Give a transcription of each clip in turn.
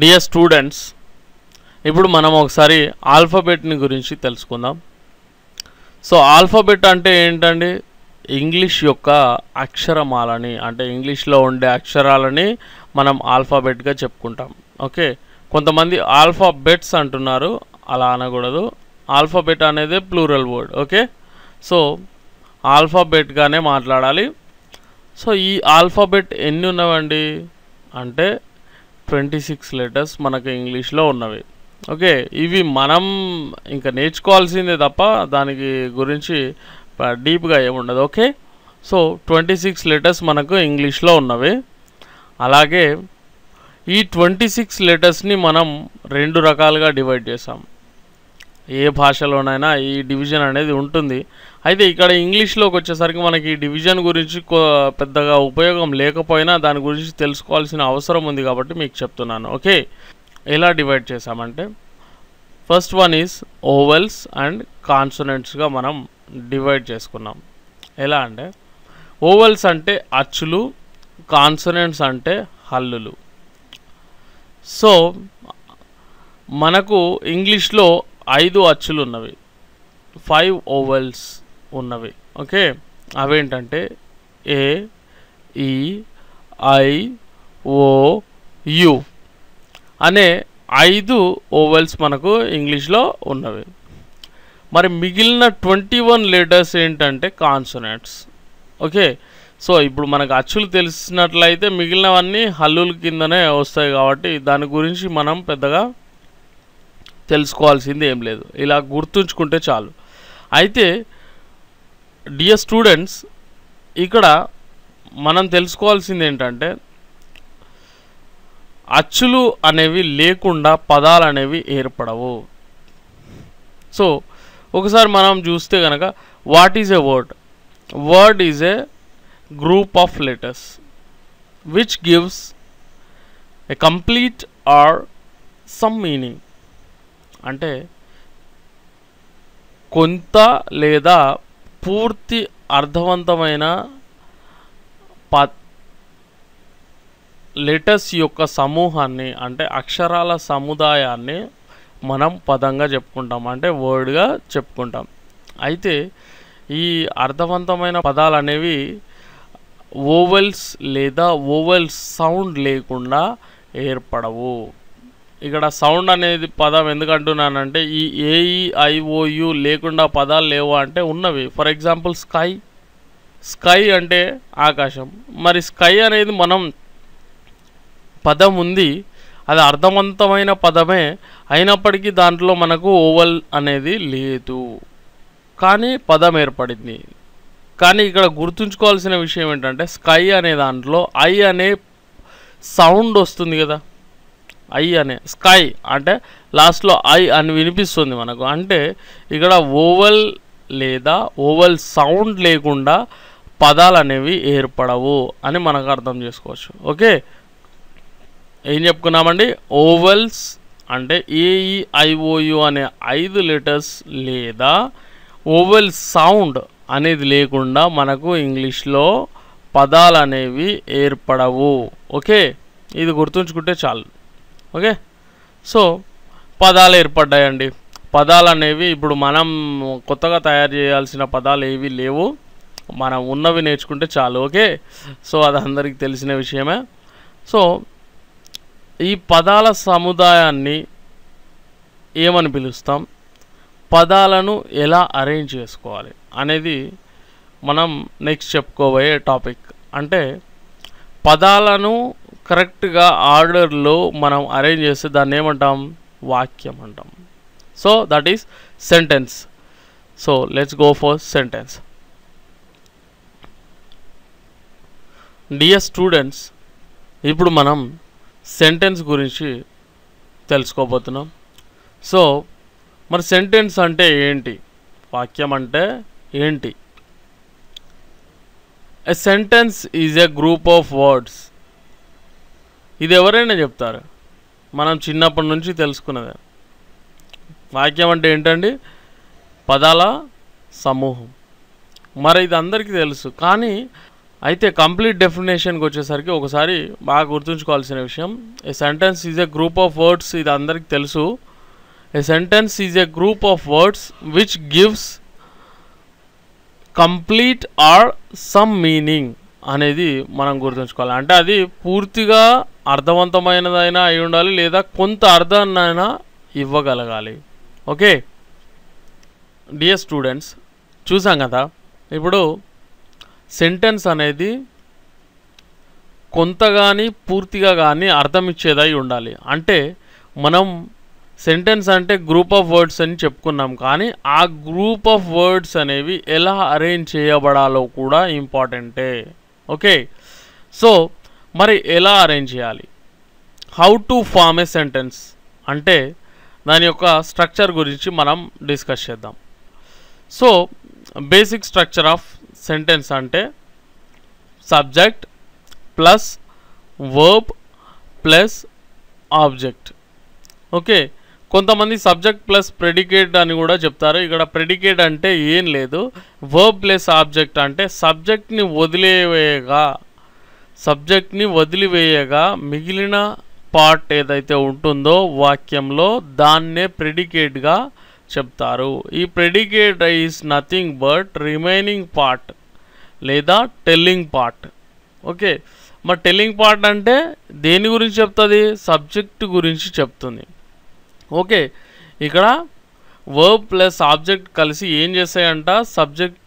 dear students ఇప్పుడు మనం ఒకసారి ఆల్ఫాబెట్ని గురించి తెలుసుకుందాం సో ఆల్ఫాబెట్ అంటే ఏంటండి ఇంగ్లీష్ యొక్క అక్షరమాలని అంటే ఇంగ్లీష్లో ఉండే అక్షరాలని మనం ఆల్ఫాబెట్గా చెప్పుకుంటాం ఓకే కొంతమంది ఆల్ఫాబెట్స్ అంటున్నారు అలా అనకూడదు ఆల్ఫాబెట్ అనేది ప్లూరల్ వర్డ్ ఓకే సో ఆల్ఫాబెట్గానే మాట్లాడాలి సో ఈ ఆల్ఫాబెట్ ఎన్ని ఉన్నవండి అంటే ట్వంటీ సిక్స్ లెటర్స్ మనకు ఇంగ్లీష్లో ఉన్నవి ఓకే ఇవి మనం ఇంకా నేర్చుకోవాల్సిందే తప్ప దానికి గురించి డీప్గా ఏముండదు okay so twenty six letters మనకు ఇంగ్లీష్లో ఉన్నవి అలాగే ఈ ట్వంటీ సిక్స్ లెటర్స్ని మనం రెండు రకాలుగా డివైడ్ చేసాం ఏ భాషలోనైనా ఈ డివిజన్ అనేది ఉంటుంది అయితే ఇక్కడ ఇంగ్లీష్లోకి వచ్చేసరికి మనకి డివిజన్ గురించి పెద్దగా ఉపయోగం లేకపోయినా దాని గురించి తెలుసుకోవాల్సిన అవసరం ఉంది కాబట్టి మీకు చెప్తున్నాను ఓకే ఎలా డివైడ్ చేసామంటే first one is vowels and కాన్సనెంట్స్గా మనం డివైడ్ చేసుకున్నాం ఎలా అంటే ఓవెల్స్ అంటే అచ్చులు కాన్సనెంట్స్ అంటే హల్లులు సో మనకు ఇంగ్లీష్లో ఐదు అచ్చులు ఉన్నవి ఫైవ్ ఓవెల్స్ ఉన్నవి ఓకే అవేంటంటే ఏ ఈ ఐ ఓ యు అనే ఐదు ఓవెల్స్ మనకు ఇంగ్లీష్లో ఉన్నవి మరి మిగిలిన ట్వంటీ వన్ లెటర్స్ ఏంటంటే కాన్సొనెంట్స్ ఓకే సో ఇప్పుడు మనకు అచ్చులు తెలిసినట్లయితే మిగిలినవన్నీ హల్లుల కిందనే వస్తాయి కాబట్టి దాని గురించి మనం పెద్దగా తెలుసుకోవాల్సింది ఏం లేదు ఇలా గుర్తుంచుకుంటే చాలు అయితే డియర్ స్టూడెంట్స్ ఇక్కడ మనం తెలుసుకోవాల్సింది ఏంటంటే అచ్చులు అనేవి లేకుండా పదాలు అనేవి ఏర్పడవు సో ఒకసారి మనం చూస్తే కనుక what is a word word is a group of letters which gives a complete or some meaning అంటే కొంత లేదా పూర్తి అర్థవంతమైన ప లెటర్స్ యొక్క సమూహాన్ని అంటే అక్షరాల సముదాయాన్ని మనం పదంగా చెప్పుకుంటాం అంటే వర్డ్గా చెప్పుకుంటాం అయితే ఈ అర్థవంతమైన పదాలు అనేవి ఓవెల్స్ లేదా ఓవెల్స్ సౌండ్ లేకుండా ఏర్పడవు ఇక్కడ సౌండ్ అనేది పదం ఎందుకు అంటున్నానంటే ఈ ఏఈ ఐఓయు e లేకుండా పదాలు లేవు అంటే ఉన్నవి ఫర్ ఎగ్జాంపుల్ స్కై స్కై అంటే ఆకాశం మరి స్కై అనేది మనం పదం ఉంది అది అర్థవంతమైన పదమే అయినప్పటికీ దాంట్లో మనకు ఓవల్ అనేది లేదు కానీ పదం ఏర్పడింది కానీ ఇక్కడ గుర్తుంచుకోవాల్సిన విషయం ఏంటంటే స్కై అనే దాంట్లో ఐ అనే సౌండ్ వస్తుంది కదా ఐ అనే స్కై అంటే లాస్ట్లో ఐ అని వినిపిస్తుంది మనకు అంటే ఇక్కడ ఓవల్ లేదా ఓవల్ సౌండ్ లేకుండా పదాలు అనేవి ఏర్పడవు అని మనకు అర్థం చేసుకోవచ్చు ఓకే ఏం చెప్పుకున్నామండి ఓవల్స్ అంటే ఏఈఐఓయు అనే ఐదు లెటర్స్ లేదా ఓవల్ సౌండ్ అనేది లేకుండా మనకు ఇంగ్లీష్లో పదాలు అనేవి ఏర్పడవు ఓకే ఇది గుర్తుంచుకుంటే చాలు ఓకే సో పదాలు ఏర్పడ్డాయండి పదాలు అనేవి ఇప్పుడు మనం కొత్తగా తయారు చేయాల్సిన పదాలు ఏవి లేవు మనం ఉన్నవి నేర్చుకుంటే చాలు ఓకే సో అది అందరికీ తెలిసిన విషయమే సో ఈ పదాల సముదాయాన్ని ఏమని పిలుస్తాం పదాలను ఎలా అరేంజ్ చేసుకోవాలి అనేది మనం నెక్స్ట్ చెప్పుకోబోయే టాపిక్ అంటే పదాలను కరెక్ట్గా ఆర్డర్లో మనం అరేంజ్ చేస్తే దాన్ని ఏమంటాం వాక్యం అంటాం so that is sentence so let's go for sentence dear students ఇప్పుడు మనం సెంటెన్స్ గురించి తెలుసుకోబోతున్నాం సో మరి సెంటెన్స్ అంటే ఏంటి వాక్యం అంటే ఏంటి a sentence is a group of words ఇది ఎవరైనా చెప్తారు మనం చిన్నప్పటి నుంచి తెలుసుకున్నదే వాక్యం అంటే ఏంటండి పదాల సమూహం మరి ఇది అందరికీ తెలుసు కానీ అయితే కంప్లీట్ డెఫినేషన్కి వచ్చేసరికి ఒకసారి బాగా గుర్తుంచుకోవాల్సిన విషయం a sentence is a group of words ఇది అందరికీ తెలుసు a sentence is a group of words which gives complete or some meaning అనేది మనం గుర్తుంచుకోవాలి అంటే అది పూర్తిగా అర్థవంతమైనదైనా అయి ఉండాలి లేదా కొంత అర్థాన్నైనా ఇవ్వగలగాలి ఓకే డియర్ స్టూడెంట్స్ చూసాం కదా ఇప్పుడు సెంటెన్స్ అనేది కొంత కానీ పూర్తిగా కానీ అర్థం ఇచ్చేదై ఉండాలి అంటే మనం సెంటెన్స్ అంటే గ్రూప్ ఆఫ్ వర్డ్స్ అని చెప్పుకున్నాం కానీ ఆ గ్రూప్ ఆఫ్ వర్డ్స్ అనేవి ఎలా అరేంజ్ చేయబడాలో కూడా ఇంపార్టెంటే ఓకే సో మరి ఎలా అరేంజ్ చేయాలి how to form a sentence అంటే దాని యొక్క స్ట్రక్చర్ గురించి మనం డిస్కస్ చేద్దాం so basic structure of sentence అంటే subject plus verb plus object okay కొంతమంది సబ్జెక్ట్ ప్లస్ ప్రెడికేట్ అని కూడా చెప్తారు ఇక్కడ ప్రెడికేట్ అంటే ఏం లేదు వర్బ్ ప్లస్ ఆబ్జెక్ట్ అంటే సబ్జెక్ట్ని వదిలేవేగా సబ్జెక్ట్ని వదిలివేయగా మిగిలిన పార్ట్ ఏదైతే ఉంటుందో వాక్యంలో దాన్నే ప్రెడికేట్గా చెప్తారు ఈ predicate is nothing but remaining part లేదా టెల్లింగ్ పార్ట్ ఓకే మరి టెల్లింగ్ పార్ట్ అంటే దేని గురించి చెప్తుంది సబ్జెక్ట్ గురించి చెప్తుంది ఓకే ఇక్కడ వర్బ్ ప్లస్ ఆబ్జెక్ట్ కలిసి ఏం చేస్తాయంట సబ్జెక్ట్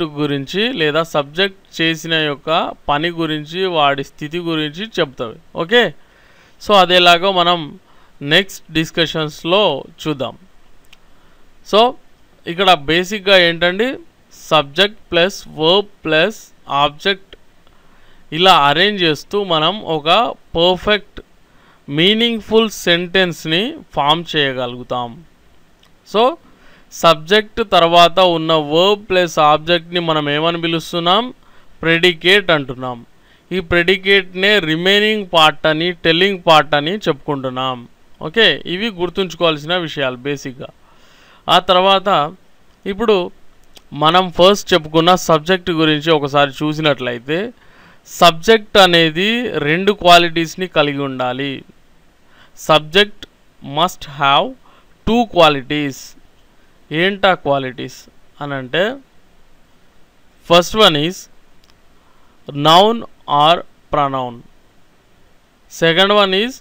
సబ్జెక్టు గురించి లేదా సబ్జెక్ట్ చేసిన యొక్క పని గురించి వాడి స్థితి గురించి చెప్తావి ఓకే సో అదేలాగా మనం నెక్స్ట్ డిస్కషన్స్లో చూద్దాం సో ఇక్కడ బేసిక్గా ఏంటండి subject plus verb plus object ఇలా అరేంజ్ చేస్తూ మనం ఒక పర్ఫెక్ట్ మీనింగ్ఫుల్ సెంటెన్స్ని ఫామ్ చేయగలుగుతాం సో సబ్జెక్ట్ తర్వాత ఉన్న వర్బ్ ప్లస్ ఆబ్జెక్ట్ని మనం ఏమని పిలుస్తున్నాం ప్రెడికేట్ అంటున్నాం ఈ ప్రెడికేట్నే రిమైనింగ్ పార్ట్ అని టెల్లింగ్ పార్ట్ అని చెప్పుకుంటున్నాం ఓకే ఇవి గుర్తుంచుకోవాల్సిన విషయాలు బేసిక్గా ఆ తర్వాత ఇప్పుడు మనం ఫస్ట్ చెప్పుకున్న సబ్జెక్ట్ గురించి ఒకసారి చూసినట్లయితే సబ్జెక్ట్ అనేది రెండు క్వాలిటీస్ని కలిగి ఉండాలి subject must have two qualities ఏంటా క్వాలిటీస్ అని అంటే first one is noun or pronoun second one is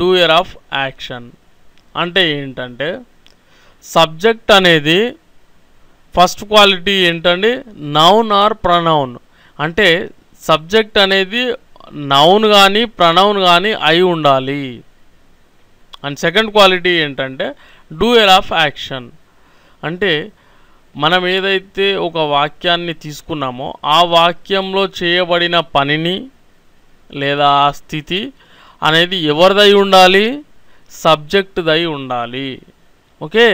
doer of action అంటే ఏంటంటే సబ్జెక్ట్ అనేది ఫస్ట్ క్వాలిటీ ఏంటండి నౌన్ ఆర్ ప్రనౌన్ అంటే సబ్జెక్ట్ అనేది నౌన్ కానీ ప్రనౌన్ కానీ అయి ఉండాలి అండ్ సెకండ్ క్వాలిటీ ఏంటంటే డూయర్ ఆఫ్ యాక్షన్ అంటే మనం ఏదైతే ఒక వాక్యాన్ని తీసుకున్నామో ఆ వాక్యంలో చేయబడిన పనిని లేదా ఆ స్థితి అనేది ఎవరిదై ఉండాలి సబ్జెక్ట్దై ఉండాలి ఓకే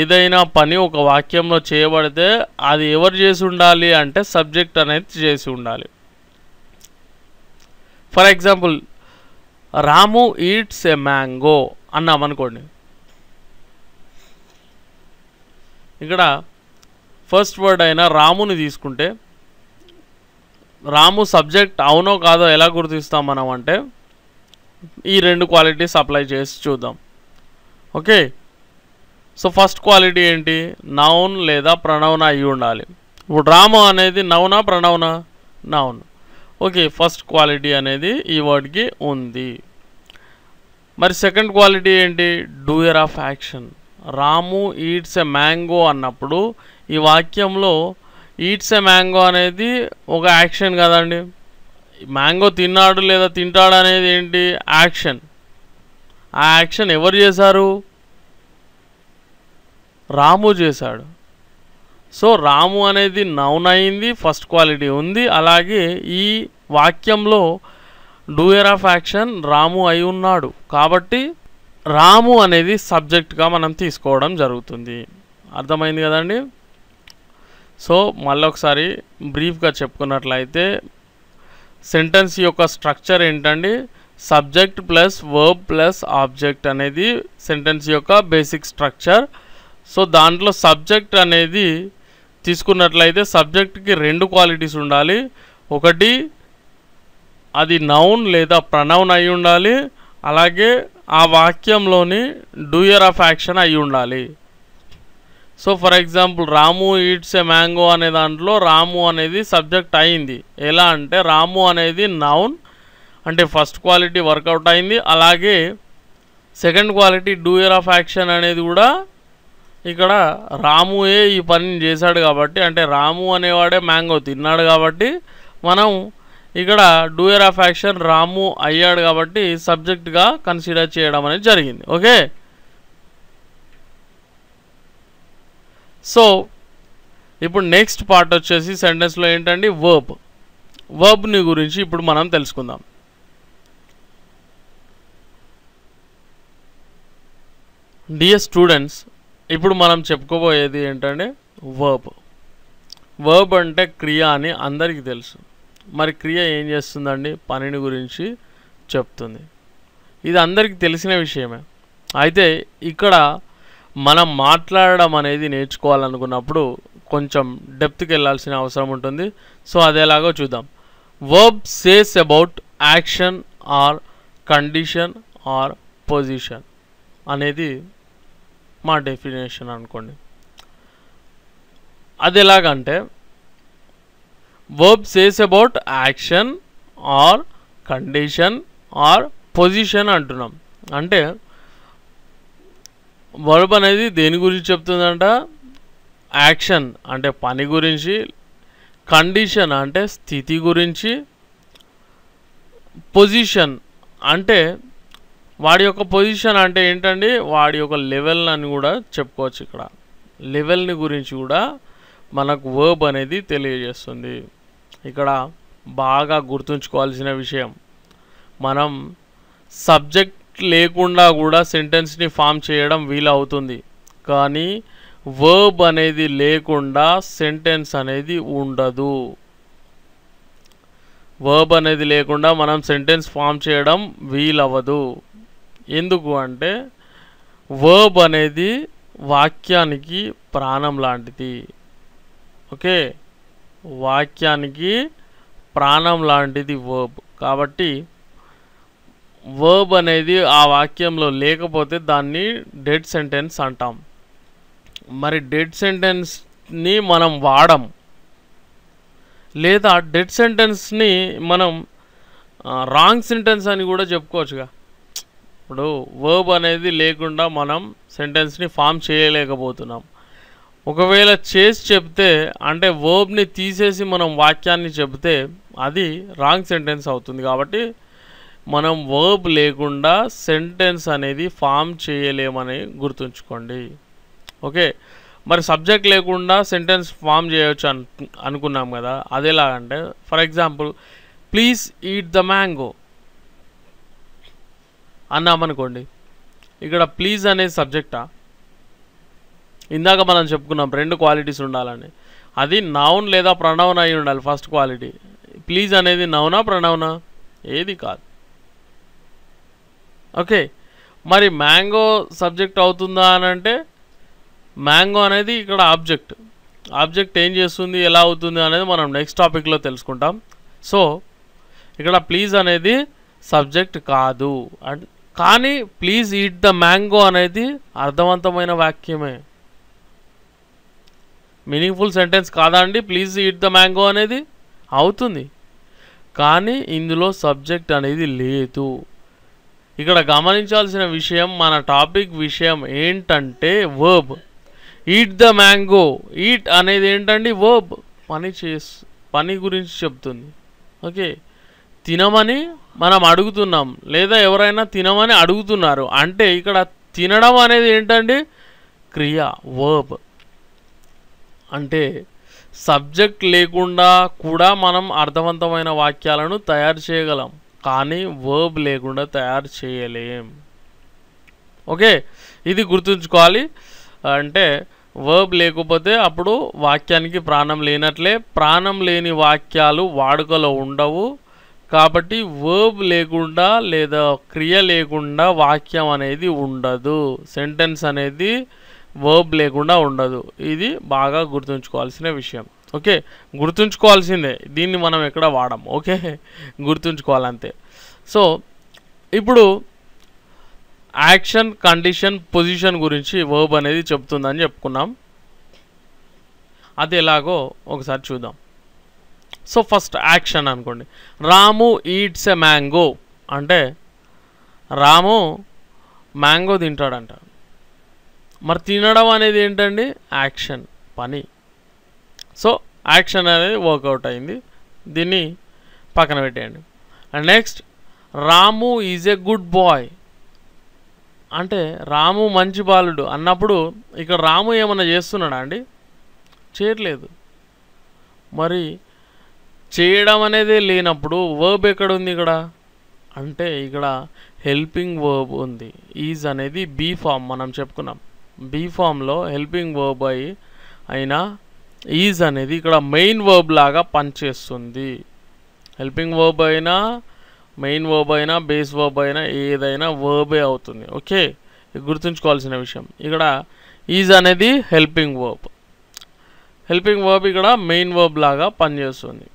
ఏదైనా పని ఒక వాక్యంలో చేయబడితే అది ఎవరు చేసి ఉండాలి అంటే సబ్జెక్ట్ అనేది చేసి ఉండాలి for example Ramu eats a mango అన్నాం అనుకోండి ఇక్కడ ఫస్ట్ వర్డ్ అయిన రాముని తీసుకుంటే రాము సబ్జెక్ట్ అవునో కాదో ఎలా గుర్తిస్తాం మనం అంటే ఈ రెండు క్వాలిటీస్ అప్లై చేసి చూద్దాం ఓకే సో ఫస్ట్ క్వాలిటీ ఏంటి నౌన్ లేదా ప్రణవన అయి ఉండాలి ఇప్పుడు రాము అనేది నౌనా ప్రణౌనా నౌన్ ఓకే ఫస్ట్ క్వాలిటీ అనేది ఈ వర్డ్కి ఉంది మరి సెకండ్ క్వాలిటీ ఏంటి doer of action Ramu eats a mango అన్నప్పుడు ఈ వాక్యంలో ఈట్స్ ఎ మ్యాంగో అనేది ఒక యాక్షన్ కదండి మ్యాంగో తిన్నాడు లేదా తింటాడు అనేది ఏంటి యాక్షన్ ఆ యాక్షన్ ఎవరు చేశారు రాము చేశాడు సో రాము అనేది నౌన్ అయింది ఫస్ట్ క్వాలిటీ ఉంది అలాగే ఈ వాక్యంలో డూయర్ ఆఫ్ యాక్షన్ రాము అయి ఉన్నాడు కాబట్టి రాము అనేది సబ్జెక్ట్గా మనం తీసుకోవడం జరుగుతుంది అర్థమైంది కదండి సో ఒకసారి బ్రీఫ్గా చెప్పుకున్నట్లయితే సెంటెన్స్ యొక్క స్ట్రక్చర్ ఏంటండి subject plus verb plus object అనేది సెంటెన్స్ యొక్క బేసిక్ స్ట్రక్చర్ సో దాంట్లో సబ్జెక్ట్ అనేది తీసుకున్నట్లయితే సబ్జెక్ట్కి రెండు క్వాలిటీస్ ఉండాలి ఒకటి అది నౌన్ లేదా ప్రనౌన్ అయి ఉండాలి అలాగే ఆ వాక్యంలోని డూయర్ ఆఫ్ యాక్షన్ అయి ఉండాలి so for example Ramu eats a mango అనే దాంట్లో రాము అనేది సబ్జెక్ట్ అయింది ఎలా అంటే రాము అనేది నౌన్ అంటే ఫస్ట్ క్వాలిటీ వర్కౌట్ అయింది అలాగే second quality doer of action అనేది కూడా ఇక్కడ రామువే ఈ పనిని చేశాడు కాబట్టి అంటే రాము అనేవాడే మ్యాంగో తిన్నాడు కాబట్టి మనం ఇక్కడ డూయర్ ఆఫ్ యాక్షన్ రాము అయ్యాడు కాబట్టి సబ్జెక్ట్గా కన్సిడర్ చేయడం అనేది జరిగింది ఓకే సో ఇప్పుడు నెక్స్ట్ పార్ట్ వచ్చేసి సెంటెన్స్లో ఏంటండి వర్బ్ వర్బ్ని గురించి ఇప్పుడు మనం తెలుసుకుందాం డియర్ స్టూడెంట్స్ ఇప్పుడు మనం చెప్పుకోబోయేది ఏంటంటే వర్బ్ వర్బ్ అంటే క్రియ అని అందరికీ తెలుసు మరి క్రియ ఏం చేస్తుందండి పనిని గురించి చెప్తుంది ఇది అందరికీ తెలిసిన విషయమే అయితే ఇక్కడ మనం మాట్లాడడం అనేది నేర్చుకోవాలనుకున్నప్పుడు కొంచెం డెప్త్కి వెళ్ళాల్సిన అవసరం ఉంటుంది సో అదేలాగో చూద్దాం verb says about action or condition or position అనేది మా డెఫినేషన్ అనుకోండి అది ఎలాగంటే verb says about action or condition or position అంటున్నాం అంటే వర్బ్ అనేది దేని గురించి చెప్తుందంట యాక్షన్ అంటే పని గురించి కండిషన్ అంటే స్థితి గురించి పొజిషన్ అంటే వాడి యొక్క పొజిషన్ అంటే ఏంటండి వాడి యొక్క లెవెల్ అని కూడా చెప్పుకోవచ్చు ఇక్కడ లెవెల్ని గురించి కూడా మనకు వర్బ్ అనేది తెలియజేస్తుంది ఇక్కడ బాగా గుర్తుంచుకోవాల్సిన విషయం మనం సబ్జెక్ట్ లేకుండా కూడా సెంటెన్స్ని ఫామ్ చేయడం వీలవుతుంది కానీ వర్బ్ అనేది లేకుండా సెంటెన్స్ అనేది ఉండదు వర్బ్ అనేది లేకుండా మనం సెంటెన్స్ ఫామ్ చేయడం వీలవ్వదు ఎందుకు అంటే వర్బ్ అనేది వాక్యానికి ప్రాణం లాంటిది ఓకే వాక్యానికి ప్రాణం లాంటిది వర్బ్ కాబట్టి వర్బ్ అనేది ఆ వాక్యంలో లేకపోతే దాన్ని డెడ్ సెంటెన్స్ అంటాం మరి డెడ్ సెంటెన్స్ని మనం వాడం లేదా డెడ్ సెంటెన్స్ని మనం రాంగ్ సెంటెన్స్ అని కూడా చెప్పుకోవచ్చుగా ఇప్పుడు వర్బ్ అనేది లేకుండా మనం సెంటెన్స్ని ఫామ్ చేయలేకపోతున్నాం ఒకవేళ చేసి చెప్తే అంటే వర్బ్ని తీసేసి మనం వాక్యాన్ని చెబితే అది రాంగ్ సెంటెన్స్ అవుతుంది కాబట్టి మనం వర్బ్ లేకుండా సెంటెన్స్ అనేది ఫామ్ చేయలేమని గుర్తుంచుకోండి ఓకే మరి సబ్జెక్ట్ లేకుండా సెంటెన్స్ ఫామ్ చేయవచ్చు అను అనుకున్నాం కదా అది for example please eat the mango అన్నామనుకోండి ఇక్కడ ప్లీజ్ అనే సబ్జెక్టా ఇందాక మనం చెప్పుకున్నాం రెండు క్వాలిటీస్ ఉండాలని అది నౌన్ లేదా ప్రణవన అయి ఉండాలి ఫస్ట్ క్వాలిటీ ప్లీజ్ అనేది నౌనా ప్రణౌనా ఏది కాదు ఓకే మరి మ్యాంగో సబ్జెక్ట్ అవుతుందా అని అంటే మ్యాంగో అనేది ఇక్కడ ఆబ్జెక్ట్ ఆబ్జెక్ట్ ఏం చేస్తుంది ఎలా అవుతుంది అనేది మనం నెక్స్ట్ టాపిక్లో తెలుసుకుంటాం సో ఇక్కడ ప్లీజ్ అనేది సబ్జెక్ట్ కాదు అండ్ కానీ ప్లీజ్ ఈట్ ద మ్యాంగో అనేది అర్థవంతమైన వాక్యమే మీనింగ్ఫుల్ సెంటెన్స్ కాదా అండి ప్లీజ్ ఈట్ ద మ్యాంగో అనేది అవుతుంది కానీ ఇందులో సబ్జెక్ట్ అనేది లేదు ఇక్కడ గమనించాల్సిన విషయం మన టాపిక్ విషయం ఏంటంటే verb eat the mango eat అనేది ఏంటండి వర్బ్ పని చేస్ పని గురించి చెప్తుంది ఓకే తినమని మనం అడుగుతున్నాం లేదా ఎవరైనా తినమని అడుగుతున్నారు అంటే ఇక్కడ తినడం అనేది ఏంటండి క్రియ వర్బ్ అంటే సబ్జెక్ట్ లేకుండా కూడా మనం అర్థవంతమైన వాక్యాలను తయారు చేయగలం కానీ వర్బ్ లేకుండా తయారు చేయలేం ఓకే ఇది గుర్తుంచుకోవాలి అంటే వర్బ్ లేకపోతే అప్పుడు వాక్యానికి ప్రాణం లేనట్లే ప్రాణం లేని వాక్యాలు వాడుకలో ఉండవు కాబట్టి వర్బ్ లేకుండా లేదా క్రియ లేకుండా వాక్యం అనేది ఉండదు సెంటెన్స్ అనేది వర్బ్ లేకుండా ఉండదు ఇది బాగా గుర్తుంచుకోవాల్సిన విషయం ఓకే గుర్తుంచుకోవాల్సిందే దీన్ని మనం ఎక్కడ వాడం ఓకే గుర్తుంచుకోవాలంతే సో ఇప్పుడు యాక్షన్ కండిషన్ పొజిషన్ గురించి వర్బ్ అనేది చెప్తుందని చెప్పుకున్నాం అది ఎలాగో ఒకసారి చూద్దాం సో ఫస్ట్ యాక్షన్ అనుకోండి రాము ఈట్స్ ఎ మ్యాంగో అంటే రాము మ్యాంగో తింటాడంట మరి తినడం అనేది ఏంటండి యాక్షన్ పని సో యాక్షన్ అనేది వర్కౌట్ అయింది దీన్ని పక్కన పెట్టేయండి and next Ramu is a good boy అంటే రాము మంచి బాలుడు అన్నప్పుడు ఇక్కడ రాము ఏమైనా చేస్తున్నాడా అండి చేయట్లేదు మరి చేయడం అనేది లేనప్పుడు వర్బ్ ఎక్కడ ఉంది ఇక్కడ అంటే ఇక్కడ హెల్పింగ్ వర్బ్ ఉంది ఈజ్ అనేది బీ ఫామ్ మనం చెప్పుకున్నాం బీ ఫామ్లో హెల్పింగ్ వర్బ్ అయి అయినా ఈజ్ అనేది ఇక్కడ మెయిన్ వర్బ్ లాగా పనిచేస్తుంది హెల్పింగ్ వర్బ్ అయినా మెయిన్ వర్బ్ అయినా బేస్ వర్బ్ అయినా ఏదైనా వర్బే అవుతుంది ఓకే గుర్తుంచుకోవాల్సిన విషయం ఇక్కడ ఈజ్ అనేది హెల్పింగ్ వర్బ్ హెల్పింగ్ వర్బ్ ఇక్కడ మెయిన్ వర్బ్ లాగా పనిచేస్తుంది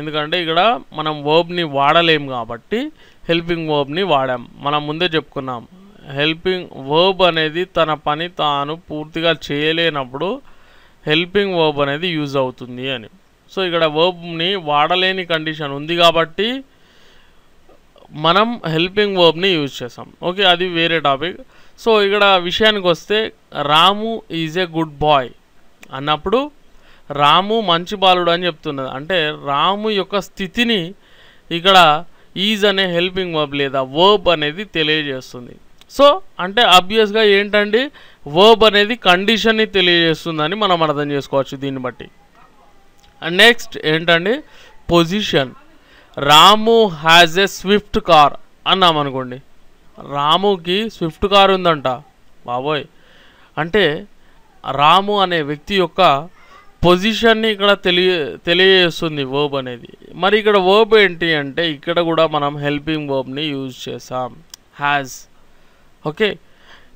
ఎందుకంటే ఇక్కడ మనం వర్బ్ని వాడలేం కాబట్టి హెల్పింగ్ వర్బ్ని వాడాం మనం ముందే చెప్పుకున్నాం హెల్పింగ్ వర్బ్ అనేది తన పని తాను పూర్తిగా చేయలేనప్పుడు హెల్పింగ్ వర్బ్ అనేది యూజ్ అవుతుంది అని సో ఇక్కడ వర్బ్ని వాడలేని కండిషన్ ఉంది కాబట్టి మనం హెల్పింగ్ వర్బ్ని యూజ్ చేస్తాం ఓకే అది వేరే టాపిక్ సో ఇక్కడ విషయానికి వస్తే Ramu is a good boy అన్నప్పుడు రాము మంచి బాలుడు అని చెప్తున్నది అంటే రాము యొక్క స్థితిని ఇక్కడ ఈజ్ అనే హెల్పింగ్ వర్బ్ లేదా వర్బ్ అనేది తెలియజేస్తుంది సో అంటే అబ్వియస్గా ఏంటండి వర్బ్ అనేది కండిషన్ని తెలియజేస్తుందని మనం అర్థం చేసుకోవచ్చు దీన్ని బట్టి అండ్ నెక్స్ట్ ఏంటండి position Ramu has a Swift car అన్నాం అనుకోండి రాముకి స్విఫ్ట్ కార్ ఉందంట బాబోయ్ అంటే రాము అనే వ్యక్తి యొక్క పొజిషన్ని ఇక్కడ తెలియ తెలియజేస్తుంది వర్బ్ అనేది మరి ఇక్కడ వర్బ్ ఏంటి అంటే ఇక్కడ కూడా మనం హెల్పింగ్ వర్బ్ని యూజ్ చేసాం హ్యాజ్ ఓకే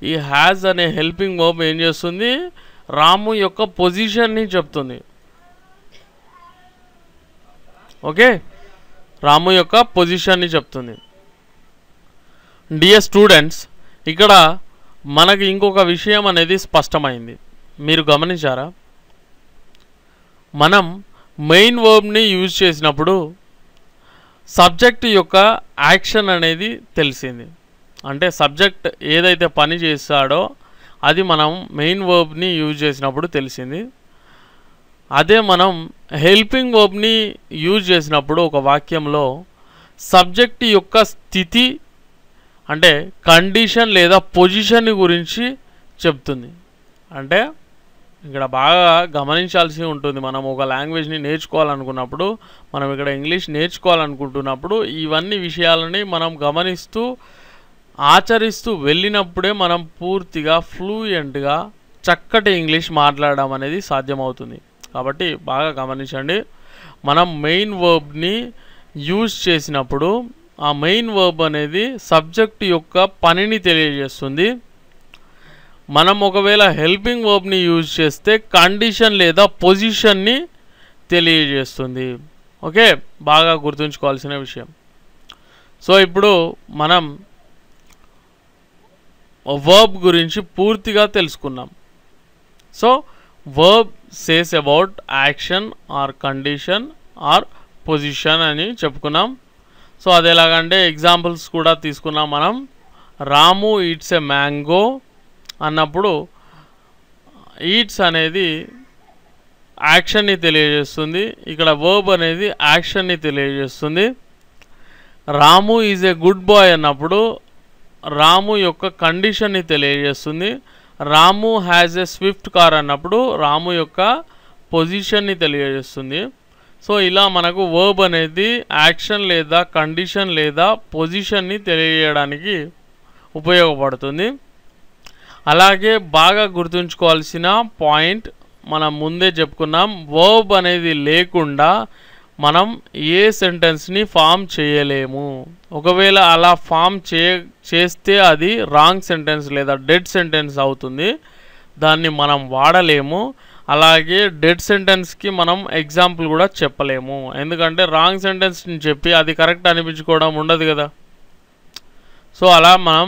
ఈ హ్యాజ్ అనే హెల్పింగ్ వర్బ్ ఏం చేస్తుంది రాము యొక్క పొజిషన్ని చెప్తుంది ఓకే రాము యొక్క పొజిషన్ని చెప్తుంది డియర్ స్టూడెంట్స్ ఇక్కడ మనకి ఇంకొక విషయం అనేది స్పష్టమైంది మీరు గమనించారా మనం మెయిన్ వర్బ్ని యూజ్ చేసినప్పుడు సబ్జెక్ట్ యొక్క యాక్షన్ అనేది తెలిసింది అంటే సబ్జెక్ట్ ఏదైతే పని చేస్తాడో అది మనం మెయిన్ వర్బ్ని యూజ్ చేసినప్పుడు తెలిసింది అదే మనం హెల్పింగ్ వర్బ్ని యూజ్ చేసినప్పుడు ఒక వాక్యంలో సబ్జెక్ట్ యొక్క స్థితి అంటే కండిషన్ లేదా పొజిషన్ గురించి చెప్తుంది అంటే ఇక్కడ బాగా గమనించాల్సి ఉంటుంది మనం ఒక లాంగ్వేజ్ని నేర్చుకోవాలనుకున్నప్పుడు మనం ఇక్కడ ఇంగ్లీష్ నేర్చుకోవాలనుకుంటున్నప్పుడు ఇవన్నీ విషయాలని మనం గమనిస్తూ ఆచరిస్తూ వెళ్ళినప్పుడే మనం పూర్తిగా ఫ్లూయెంట్గా చక్కటి ఇంగ్లీష్ మాట్లాడడం అనేది సాధ్యమవుతుంది కాబట్టి బాగా గమనించండి మనం మెయిన్ వర్బ్ని యూజ్ చేసినప్పుడు ఆ మెయిన్ వర్బ్ అనేది సబ్జెక్ట్ యొక్క పనిని తెలియజేస్తుంది మనం ఒకవేళ హెల్పింగ్ వర్బ్ని యూజ్ చేస్తే కండిషన్ లేదా పొజిషన్ని తెలియజేస్తుంది ఓకే బాగా గుర్తుంచుకోవాల్సిన విషయం సో ఇప్పుడు మనం వర్బ్ గురించి పూర్తిగా తెలుసుకున్నాం so verb says about action or condition or position అని చెప్పుకున్నాం సో అది ఎలాగంటే ఎగ్జాంపుల్స్ కూడా తీసుకున్నాం మనం రాము ఇట్స్ ఎ మ్యాంగో అన్నప్పుడు ఈట్స్ అనేది యాక్షన్ని తెలియజేస్తుంది ఇక్కడ వర్బ్ అనేది యాక్షన్ని తెలియజేస్తుంది Ramu is a good boy అన్నప్పుడు రాము యొక్క కండిషన్ని తెలియజేస్తుంది Ramu has a Swift car అన్నప్పుడు రాము యొక్క పొజిషన్ని తెలియజేస్తుంది సో ఇలా మనకు వర్బ్ అనేది యాక్షన్ లేదా కండిషన్ లేదా పొజిషన్ని తెలియజేయడానికి ఉపయోగపడుతుంది అలాగే బాగా గుర్తుంచుకోవాల్సిన పాయింట్ మనం ముందే చెప్పుకున్నాం వర్బ్ అనేది లేకుండా మనం ఏ సెంటెన్స్ని ఫామ్ చేయలేము ఒకవేళ అలా ఫామ్ చే చేస్తే అది రాంగ్ సెంటెన్స్ లేదా డెడ్ సెంటెన్స్ అవుతుంది దాన్ని మనం వాడలేము అలాగే డెడ్ సెంటెన్స్కి మనం ఎగ్జాంపుల్ కూడా చెప్పలేము ఎందుకంటే రాంగ్ సెంటెన్స్ని చెప్పి అది కరెక్ట్ అనిపించుకోవడం ఉండదు కదా సో అలా మనం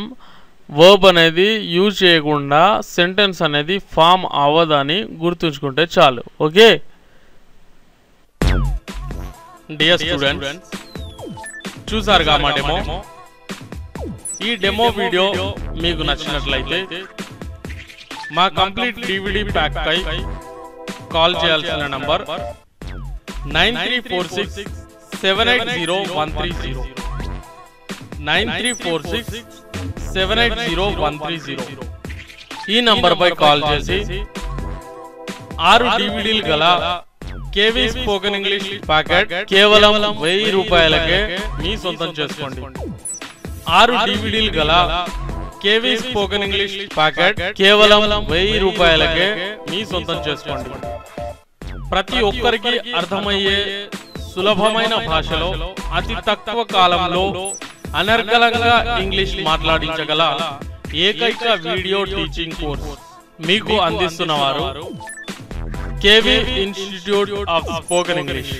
వర్బ్ అనేది యూజ్ చేయకుండా సెంటెన్స్ అనేది ఫామ్ అవ్వదని గుర్తుంచుకుంటే చాలు ఓకే డియర్ స్టూడెంట్స్ చూసారుగా మా డెమో ఈ డెమో వీడియో మీకు నచ్చినట్లయితే మా కంప్లీట్ డివిడి ప్యాక్ పై కాల్ చేయాల్సిన number nine three four six seven eight zero one three zero nine three four six seven eight zero one three zero ఈ పై కాల్ చేసి ఆరు డివిడీలు గల కేవీ స్పోకెన్ ఇంగ్లీష్ ప్యాకెట్ కేవలం వెయ్యి రూపాయలకే మీ సొంతం చేసుకోండి ఆరు డివిడీలు గల కేవీ స్పోకెన్ ఇంగ్లీష్ ప్యాకెట్ కేవలం వెయ్యి రూపాయలకే మీ సొంతం చేసుకోండి ప్రతి ఒక్కరికి అర్థమయ్యే సులభమైన భాషలో అతి తక్కువ కాలంలో అనర్గలంగా ఇంగ్లీష్ మాట్లాడించగల ఏకైక వీడియో టీచింగ్ కోర్స్ మీకు అందిస్తున్నవారు KV institute of spoken English